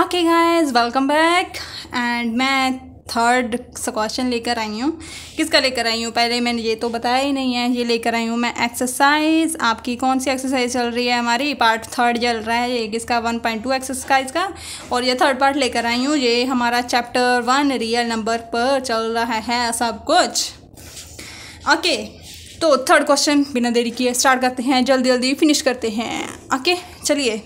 okay guys welcome back and मैं third question लेकर आई हूँ किसका लेकर आई हूँ पहले मैंने ये तो बताया ही नहीं है ये लेकर आई हूँ मैं एक्सरसाइज आपकी कौन सी एक्सरसाइज चल रही है हमारी पार्ट थर्ड चल रहा है ये किसका वन पॉइंट टू एक्सरसाइज का और ये थर्ड पार्ट लेकर आई हूँ ये हमारा चैप्टर वन रियल नंबर पर चल रहा है सब कुछ ओके तो थर्ड क्वेश्चन बिना देरी किए स्टार्ट करते हैं जल्दी जल्दी फिनिश करते हैं ओके चलिए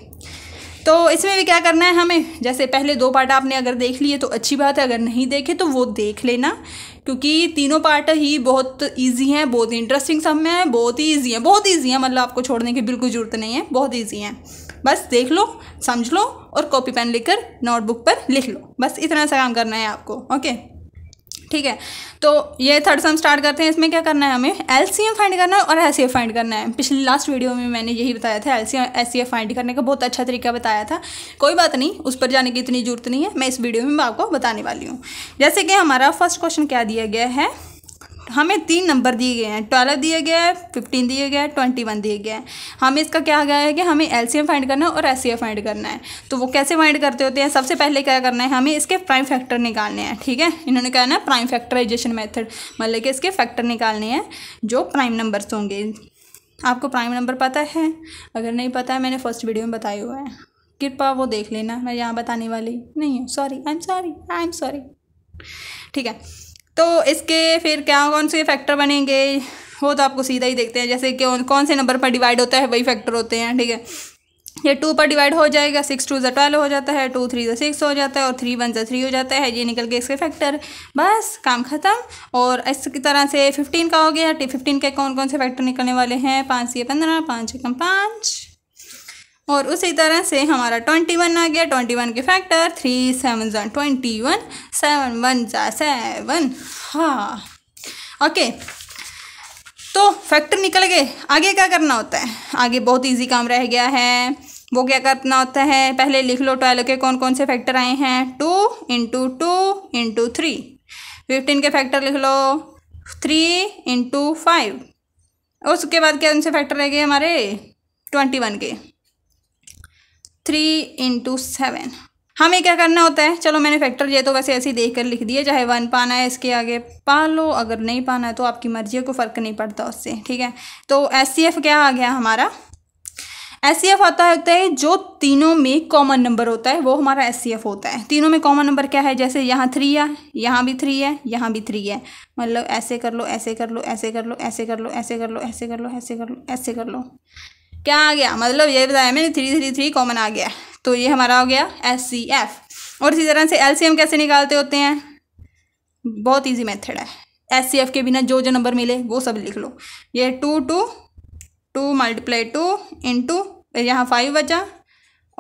तो इसमें भी क्या करना है हमें जैसे पहले दो पार्ट आपने अगर देख लिए तो अच्छी बात है अगर नहीं देखे तो वो देख लेना क्योंकि तीनों पार्ट ही बहुत इजी हैं बहुत इंटरेस्टिंग सब में है बहुत ही ईजी हैं बहुत ईजी हैं मतलब आपको छोड़ने की बिल्कुल ज़रूरत नहीं है बहुत ईजी हैं बस देख लो समझ लो और कॉपी पेन लेकर नोटबुक पर लिख लो बस इतना सा काम करना है आपको ओके ठीक है तो ये थर्ड सम स्टार्ट करते हैं इसमें क्या करना है हमें एल फाइंड करना है और एफ फाइंड करना है पिछली लास्ट वीडियो में मैंने यही बताया था एल सी फाइंड करने का बहुत अच्छा तरीका बताया था कोई बात नहीं उस पर जाने की इतनी ज़रूरत नहीं है मैं इस वीडियो में आपको बताने वाली हूँ जैसे कि हमारा फर्स्ट क्वेश्चन क्या दिया गया है हमें तीन नंबर दिए गए हैं ट्वेल्व दिए गए हैं फिफ्टीन दिए गए हैं ट्वेंटी वन दिए गए हैं हमें इसका क्या गया है कि हमें एल सी एम फाइंड करना है और एस सी एम फाइंड करना है तो वो कैसे फाइंड करते होते हैं सबसे पहले क्या करना है हमें इसके प्राइम फैक्टर निकालने हैं ठीक है इन्होंने कहा ना प्राइम फैक्टराइजेशन मेथड मतलब कि इसके फैक्टर निकालने हैं जो प्राइम नंबर्स होंगे आपको प्राइम नंबर पता है अगर नहीं पता है मैंने फर्स्ट वीडियो में बताया हुआ है कृपा वो देख लेना मैं यहाँ बताने वाली नहीं हूँ sorry I am sorry I am sorry ठीक है तो इसके फिर क्या कौन से फैक्टर बनेंगे वो तो आपको सीधा ही देखते हैं जैसे कि कौन से नंबर पर डिवाइड होता है वही फैक्टर होते हैं ठीक है ये टू पर डिवाइड हो जाएगा सिक्स टू जो ट्वेल्व हो जाता है टू थ्री जो सिक्स हो जाता है और थ्री वन जो थ्री हो जाता है ये निकल गए इसके फैक्टर बस काम ख़त्म और इस तरह से फिफ्टीन का हो गया फिफ्टीन के कौन कौन से फैक्टर निकलने वाले हैं पाँच ये पंद्रह पाँच एकम पाँच और उसी तरह से हमारा ट्वेंटी वन आ गया ट्वेंटी वन के फैक्टर थ्री सेवन ज़ा ट्वेंटी वन सेवन वन ज़ा सेवन हाँ ओके तो फैक्टर निकल गए आगे क्या करना होता है आगे बहुत इजी काम रह गया है वो क्या करना होता है पहले लिख लो ट्वेल्व के कौन कौन से फैक्टर आए हैं two into two into three fifteen के फैक्टर लिख लो थ्री इंटू फाइव उसके बाद क्या उनसे फैक्टर रह गए हमारे ट्वेंटी वन के थ्री इंटू सेवन हमें क्या करना होता है चलो मैंने फैक्टर ये तो वैसे ऐसे ही देख कर लिख दिया चाहे वन पाना है इसके आगे पा लो अगर नहीं पाना है तो आपकी मर्जी है कोई फ़र्क नहीं पड़ता उससे ठीक है तो एस क्या आ गया हमारा एस आता होता है जो तीनों में कॉमन नंबर होता है वो हमारा एस होता है तीनों में कॉमन नंबर क्या है जैसे यहाँ थ्री है यहाँ भी थ्री है यहाँ भी थ्री है मतलब ऐसे कर लो ऐसे कर लो ऐसे कर लो ऐसे कर लो ऐसे कर लो ऐसे कर लो ऐसे कर लो ऐसे कर लो क्या आ गया मतलब ये बताया मैंने थ्री थ्री थ्री कॉमन आ गया तो ये हमारा हो गया एस सी एफ और इसी तरह से एल सी एम कैसे निकालते होते हैं बहुत ईजी मेथड है एस सी एफ के बिना जो जो नंबर मिले वो सब लिख लो ये two two two multiply two into यहाँ फाइव बचा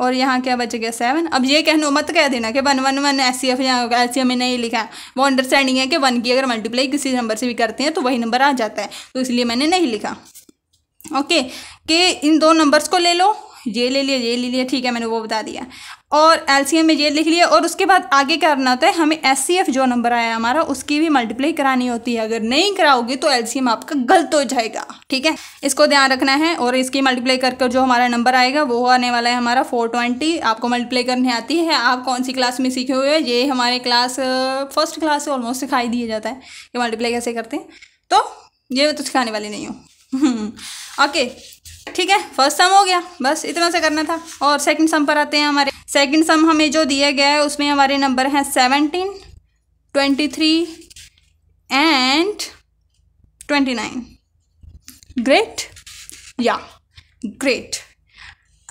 और यहाँ क्या बच गया सेवन अब ये कहना मत कह देना कि one one one S C F L C M में नहीं लिखा वो अंडरस्टैंडिंग है कि वन की अगर मल्टीप्लाई किसी नंबर से भी करते हैं तो वही नंबर आ जाता है तो इसलिए मैंने नहीं लिखा ओके कि इन दो नंबर्स को ले लो ये ले लिया ये ले लिया ठीक है मैंने वो बता दिया और एल में ये लिख लिया और उसके बाद आगे करना होता है हमें एस जो नंबर आया हमारा उसकी भी मल्टीप्लाई करानी होती है अगर नहीं कराओगे तो एल आपका गलत हो जाएगा ठीक है इसको ध्यान रखना है और इसकी मल्टीप्लाई कर कर जो हमारा नंबर आएगा वो आने वाला है हमारा फोर ट्वेंटी आपको मल्टीप्लाई करने आती है आप कौन सी क्लास में सीखे हुए हैं ये हमारे क्लास फर्स्ट क्लास से ऑलमोस्ट सिखाई दिया जाता है कि मल्टीप्लाई कैसे करते हैं तो ये तो सिखाने वाली नहीं हूँ ओके ठीक है फर्स्ट सम हो गया बस इतना सा करना था और सेकंड सम पर आते हैं हमारे सेकंड सम हमें जो दिया गया है उसमें हमारे नंबर हैं seventeen twenty three and twenty nine great या ग्रेट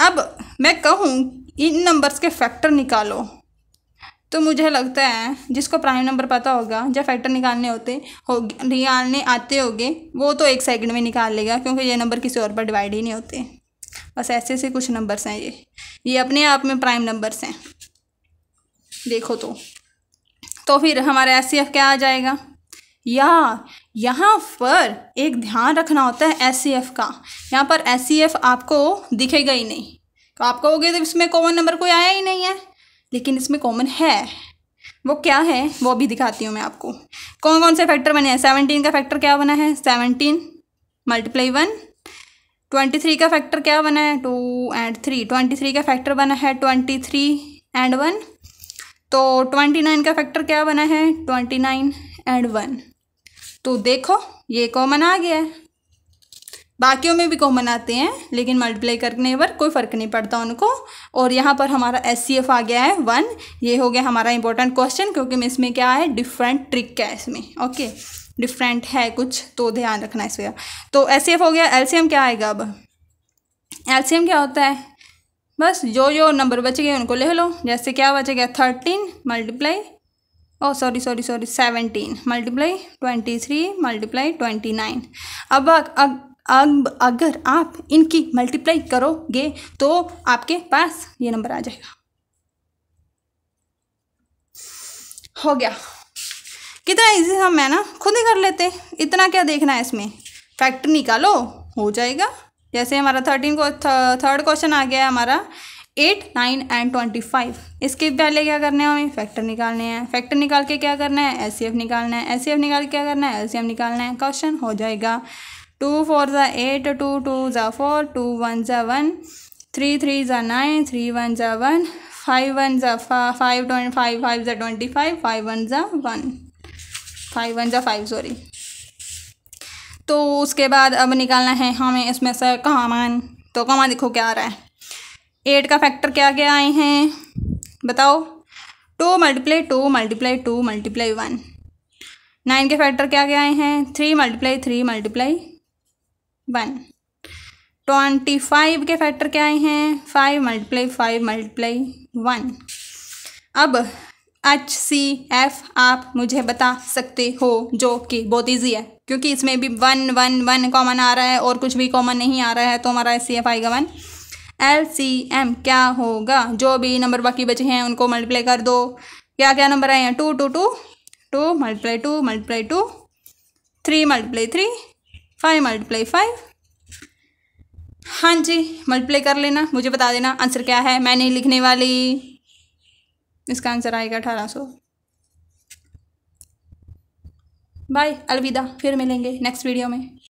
अब मैं कहूँ इन नंबर्स के फैक्टर निकालो तो मुझे लगता है जिसको प्राइम नंबर पता होगा जब फैक्टर निकालने होते हो निकालने आते होंगे वो तो एक सेकंड में निकाल लेगा क्योंकि ये नंबर किसी और पर डिवाइड ही नहीं होते बस ऐसे से कुछ नंबर्स हैं ये ये अपने आप में प्राइम नंबर्स हैं देखो तो तो फिर हमारा एस क्या आ जाएगा या यहाँ पर एक ध्यान रखना होता है एस का यहाँ पर एस आपको दिखेगा ही नहीं तो आप कहोगे तो इसमें कॉमन नंबर कोई आया ही नहीं है लेकिन इसमें कॉमन है वो क्या है वो भी दिखाती हूँ मैं आपको कौन कौन से फैक्टर बने हैं सेवनटीन का फैक्टर क्या बना है seventeen multiply one twenty three का फैक्टर क्या बना है two and three twenty three का फैक्टर बना है ट्वेंटी थ्री एंड वन तो ट्वेंटी नाइन का फैक्टर क्या बना है ट्वेंटी नाइन एंड वन तो देखो ये कॉमन आ गया है बाकियों में भी कॉमन आते हैं लेकिन मल्टीप्लाई करने पर कोई फ़र्क नहीं पड़ता उनको और यहाँ पर हमारा एस आ गया है वन ये हो गया हमारा इंपॉर्टेंट क्वेश्चन क्योंकि इसमें क्या है डिफरेंट ट्रिक है इसमें ओके डिफरेंट है कुछ तो ध्यान रखना इसमें तो एस हो गया एल क्या आएगा अब एल क्या होता है बस जो जो नंबर बच गए उनको ले लो जैसे क्या बचेगा thirteen multiply oh sorry sorry sorry seventeen multiply twenty three multiply twenty nine अब अग, अब अगर आप इनकी मल्टीप्लाई करोगे तो आपके पास ये नंबर आ जाएगा हो गया कितना इजी हम है ना खुद ही कर लेते इतना क्या देखना है इसमें फैक्टर निकालो हो जाएगा जैसे हमारा थर्टीन को थर्ड क्वेश्चन आ गया हमारा eight nine and twenty five इसके पहले क्या करना है हमें फैक्टर निकालने हैं फैक्टर निकाल के क्या करना है एस निकालना है एस निकाल के क्या करना है एल निकालना है क्वेश्चन हो जाएगा टू फोर ज़ा एट टू टू ज़ा फोर टू वन ज़ा वन थ्री थ्री ज़ा नाइन थ्री वन ज़ा वन फाइव वन ज़ा फाइव ट्वेंटी फाइव फाइव ज़ा ट्वेंटी फाइव फाइव वन ज़ा वन फाइव वन ज़ा फाइव सॉरी तो उसके बाद अब निकालना है हमें इसमें से कमान तो कमान देखो क्या आ रहा है एट का फैक्टर क्या क्या आए हैं बताओ two multiply two multiply two multiply one nine के फैक्टर क्या क्या आए हैं three multiply three multiply one twenty five के फैक्टर क्या आए हैं five multiply five multiply one अब एच सी एफ आप मुझे बता सकते हो जो कि बहुत ईजी है क्योंकि इसमें भी वन वन वन कॉमन आ रहा है और कुछ भी कॉमन नहीं आ रहा है तो हमारा एस सी एफ आएगा वन एल सी एम क्या होगा जो भी नंबर बाकी बचे हैं उनको मल्टीप्लाई कर दो क्या क्या नंबर आए हैं two two two two multiply two multiply two three multiply three five multiply five हाँ जी मल्टीप्लाई कर लेना मुझे बता देना आंसर क्या है मैं नहीं लिखने वाली इसका आंसर आएगा अठारह सौ बाय अलविदा फिर मिलेंगे नेक्स्ट वीडियो में